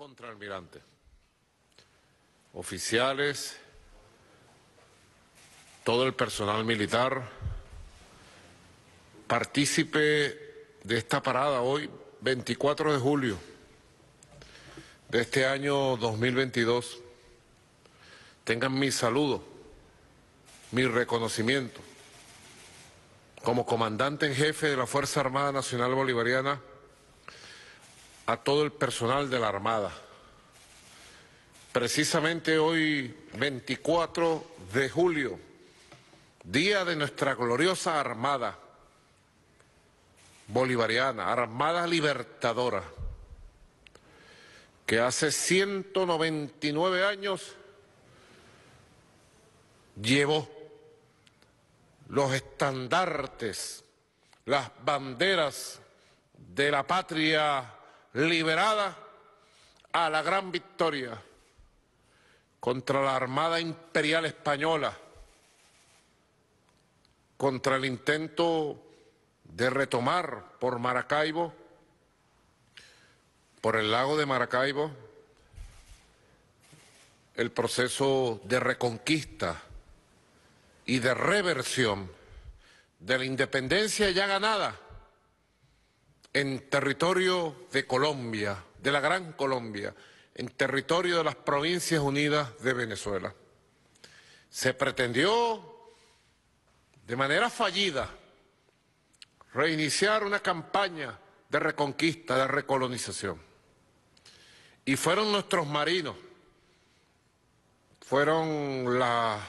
Contraalmirante, oficiales, todo el personal militar, partícipe de esta parada hoy, 24 de julio de este año 2022. Tengan mi saludo, mi reconocimiento como comandante en jefe de la Fuerza Armada Nacional Bolivariana a todo el personal de la Armada. Precisamente hoy, 24 de julio, día de nuestra gloriosa Armada Bolivariana, Armada Libertadora, que hace 199 años llevó los estandartes, las banderas de la patria liberada a la gran victoria contra la Armada Imperial Española, contra el intento de retomar por Maracaibo, por el lago de Maracaibo, el proceso de reconquista y de reversión de la independencia ya ganada en territorio de Colombia, de la Gran Colombia, en territorio de las Provincias Unidas de Venezuela. Se pretendió de manera fallida reiniciar una campaña de reconquista, de recolonización. Y fueron nuestros marinos, fueron las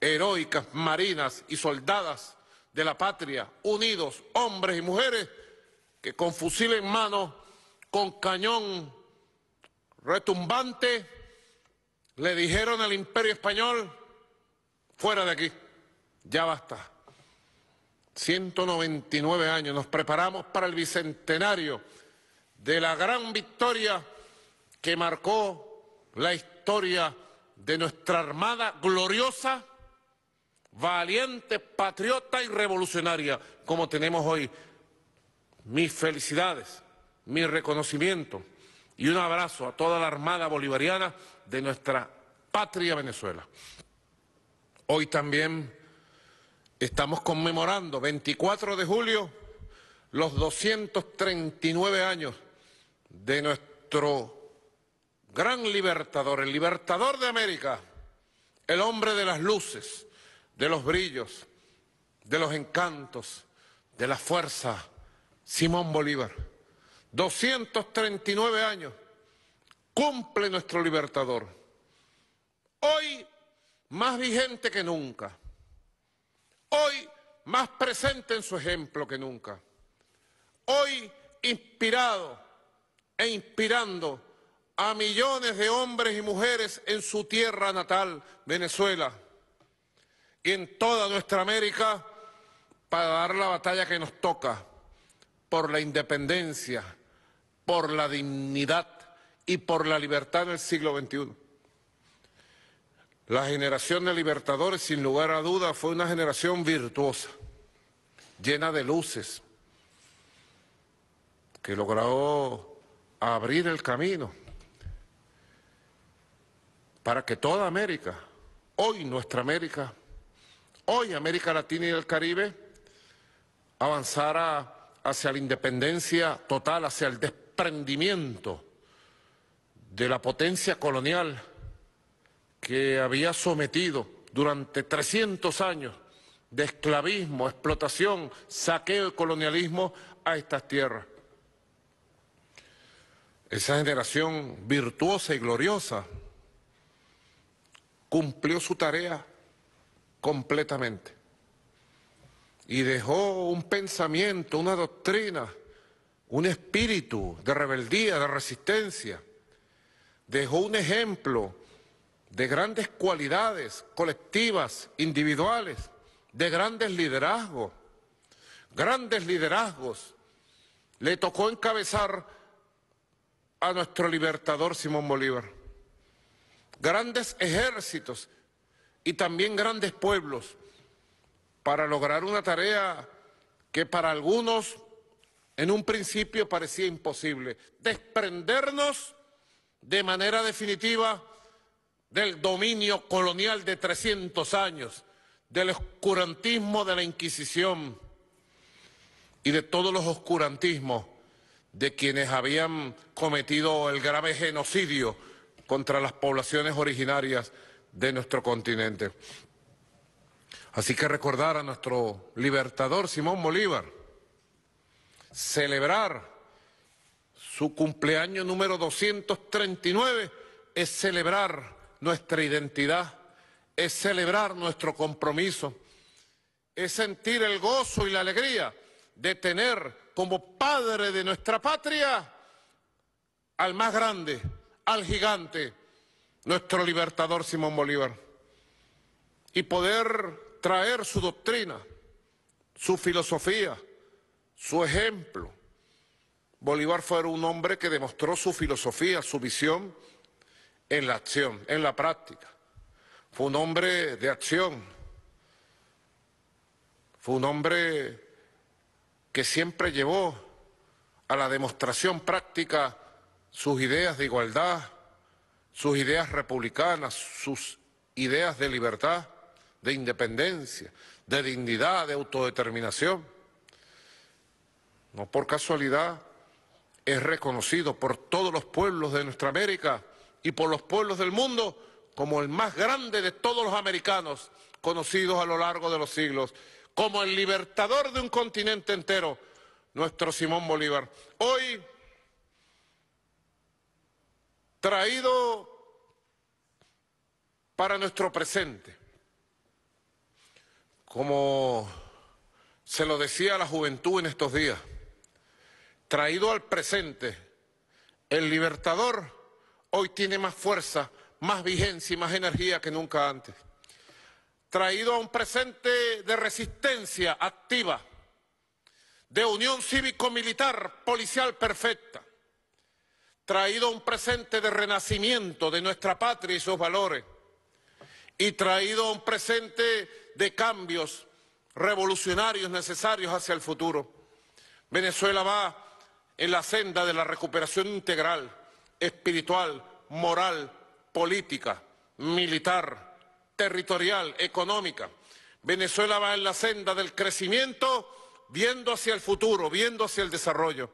heroicas marinas y soldadas de la patria, unidos, hombres y mujeres, que con fusil en mano, con cañón retumbante, le dijeron al imperio español, fuera de aquí, ya basta. 199 años, nos preparamos para el bicentenario de la gran victoria que marcó la historia de nuestra Armada gloriosa, valiente, patriota y revolucionaria como tenemos hoy mis felicidades, mi reconocimiento y un abrazo a toda la Armada Bolivariana de nuestra patria Venezuela. Hoy también estamos conmemorando, 24 de julio, los 239 años de nuestro gran libertador, el libertador de América, el hombre de las luces, de los brillos, de los encantos, de la fuerza Simón Bolívar. 239 años cumple nuestro libertador. Hoy más vigente que nunca. Hoy más presente en su ejemplo que nunca. Hoy inspirado e inspirando a millones de hombres y mujeres en su tierra natal, Venezuela, y en toda nuestra América, para dar la batalla que nos toca por la independencia, por la dignidad y por la libertad del siglo XXI. La generación de libertadores, sin lugar a duda, fue una generación virtuosa, llena de luces, que logró abrir el camino para que toda América, hoy nuestra América, hoy América Latina y el Caribe, avanzara hacia la independencia total, hacia el desprendimiento de la potencia colonial que había sometido durante 300 años de esclavismo, explotación, saqueo y colonialismo a estas tierras. Esa generación virtuosa y gloriosa cumplió su tarea completamente y dejó un pensamiento, una doctrina, un espíritu de rebeldía, de resistencia. Dejó un ejemplo de grandes cualidades colectivas, individuales, de grandes liderazgos, grandes liderazgos. Le tocó encabezar a nuestro libertador Simón Bolívar. Grandes ejércitos y también grandes pueblos para lograr una tarea que para algunos en un principio parecía imposible, desprendernos de manera definitiva del dominio colonial de 300 años, del oscurantismo de la Inquisición y de todos los oscurantismos de quienes habían cometido el grave genocidio contra las poblaciones originarias de nuestro continente. Así que recordar a nuestro libertador Simón Bolívar, celebrar su cumpleaños número 239 es celebrar nuestra identidad, es celebrar nuestro compromiso, es sentir el gozo y la alegría de tener como padre de nuestra patria al más grande, al gigante, nuestro libertador Simón Bolívar, y poder traer su doctrina, su filosofía, su ejemplo. Bolívar fue un hombre que demostró su filosofía, su visión en la acción, en la práctica. Fue un hombre de acción. Fue un hombre que siempre llevó a la demostración práctica sus ideas de igualdad, sus ideas republicanas, sus ideas de libertad de independencia, de dignidad, de autodeterminación. No por casualidad es reconocido por todos los pueblos de nuestra América y por los pueblos del mundo como el más grande de todos los americanos conocidos a lo largo de los siglos, como el libertador de un continente entero, nuestro Simón Bolívar. Hoy, traído para nuestro presente, como se lo decía a la juventud en estos días, traído al presente, el libertador hoy tiene más fuerza, más vigencia y más energía que nunca antes. Traído a un presente de resistencia activa, de unión cívico-militar, policial perfecta. Traído a un presente de renacimiento de nuestra patria y sus valores y traído un presente de cambios revolucionarios necesarios hacia el futuro. Venezuela va en la senda de la recuperación integral, espiritual, moral, política, militar, territorial, económica. Venezuela va en la senda del crecimiento, viendo hacia el futuro, viendo hacia el desarrollo,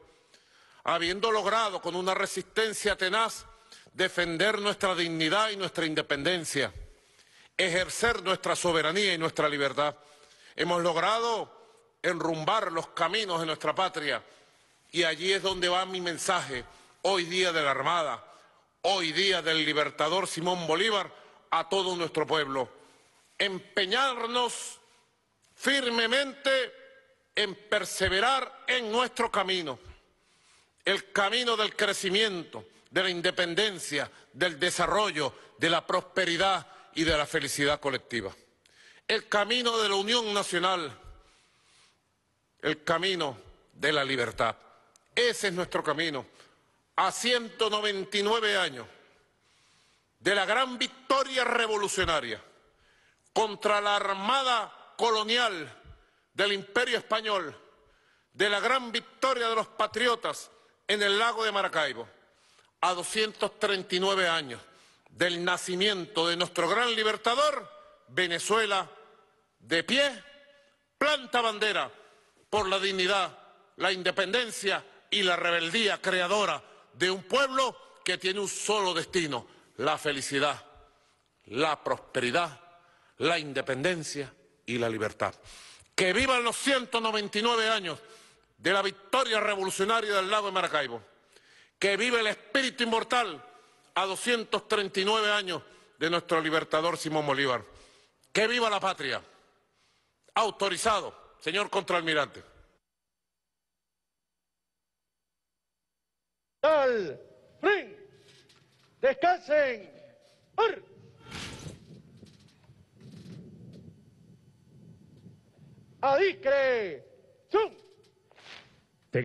habiendo logrado con una resistencia tenaz defender nuestra dignidad y nuestra independencia ejercer nuestra soberanía y nuestra libertad. Hemos logrado enrumbar los caminos de nuestra patria y allí es donde va mi mensaje, hoy día de la Armada, hoy día del libertador Simón Bolívar, a todo nuestro pueblo. Empeñarnos firmemente en perseverar en nuestro camino, el camino del crecimiento, de la independencia, del desarrollo, de la prosperidad, y de la felicidad colectiva. El camino de la unión nacional, el camino de la libertad. Ese es nuestro camino. A 199 años de la gran victoria revolucionaria contra la armada colonial del imperio español, de la gran victoria de los patriotas en el lago de Maracaibo, a 239 años del nacimiento de nuestro gran libertador, Venezuela, de pie, planta bandera por la dignidad, la independencia y la rebeldía creadora de un pueblo que tiene un solo destino, la felicidad, la prosperidad, la independencia y la libertad. Que vivan los 199 años de la victoria revolucionaria del lago de Maracaibo. Que vive el espíritu inmortal a 239 años de nuestro libertador Simón Bolívar. ¡Que viva la patria! Autorizado, señor Contralmirante. Al descansen. Adicre. ¡Zum!